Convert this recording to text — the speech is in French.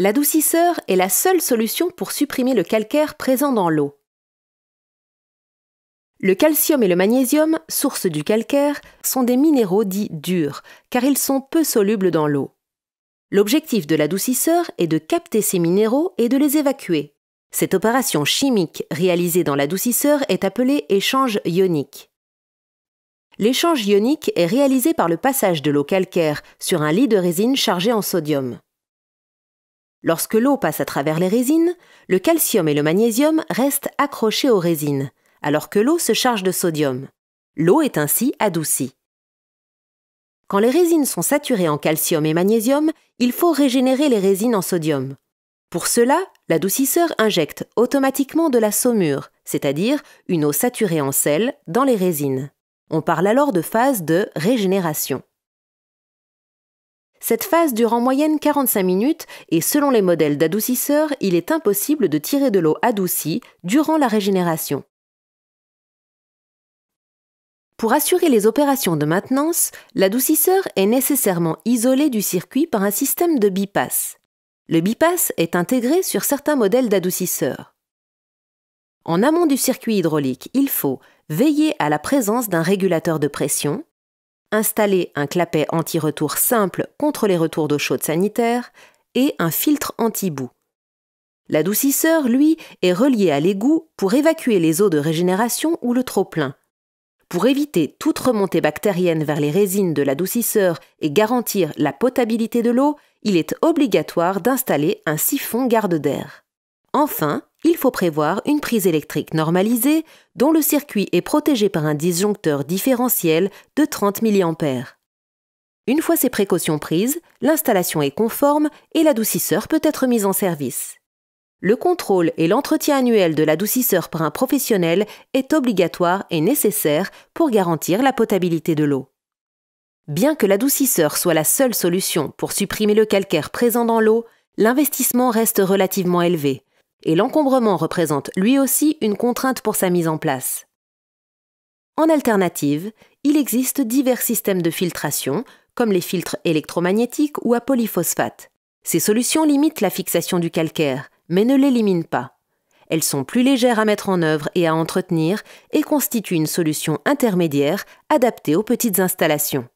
L'adoucisseur est la seule solution pour supprimer le calcaire présent dans l'eau. Le calcium et le magnésium, sources du calcaire, sont des minéraux dits durs, car ils sont peu solubles dans l'eau. L'objectif de l'adoucisseur est de capter ces minéraux et de les évacuer. Cette opération chimique réalisée dans l'adoucisseur est appelée échange ionique. L'échange ionique est réalisé par le passage de l'eau calcaire sur un lit de résine chargé en sodium. Lorsque l'eau passe à travers les résines, le calcium et le magnésium restent accrochés aux résines, alors que l'eau se charge de sodium. L'eau est ainsi adoucie. Quand les résines sont saturées en calcium et magnésium, il faut régénérer les résines en sodium. Pour cela, l'adoucisseur injecte automatiquement de la saumure, c'est-à-dire une eau saturée en sel, dans les résines. On parle alors de phase de régénération. Cette phase dure en moyenne 45 minutes et selon les modèles d'adoucisseurs, il est impossible de tirer de l'eau adoucie durant la régénération. Pour assurer les opérations de maintenance, l'adoucisseur est nécessairement isolé du circuit par un système de bypass. Le bypass est intégré sur certains modèles d'adoucisseurs. En amont du circuit hydraulique, il faut veiller à la présence d'un régulateur de pression, installer un clapet anti-retour simple contre les retours d'eau chaude sanitaire et un filtre anti-boue. L'adoucisseur, lui, est relié à l'égout pour évacuer les eaux de régénération ou le trop-plein. Pour éviter toute remontée bactérienne vers les résines de l'adoucisseur et garantir la potabilité de l'eau, il est obligatoire d'installer un siphon garde d'air. Enfin, il faut prévoir une prise électrique normalisée dont le circuit est protégé par un disjoncteur différentiel de 30 mA. Une fois ces précautions prises, l'installation est conforme et l'adoucisseur peut être mis en service. Le contrôle et l'entretien annuel de l'adoucisseur par un professionnel est obligatoire et nécessaire pour garantir la potabilité de l'eau. Bien que l'adoucisseur soit la seule solution pour supprimer le calcaire présent dans l'eau, l'investissement reste relativement élevé, et l'encombrement représente lui aussi une contrainte pour sa mise en place. En alternative, il existe divers systèmes de filtration, comme les filtres électromagnétiques ou à polyphosphate. Ces solutions limitent la fixation du calcaire, mais ne l'éliminent pas. Elles sont plus légères à mettre en œuvre et à entretenir et constituent une solution intermédiaire adaptée aux petites installations.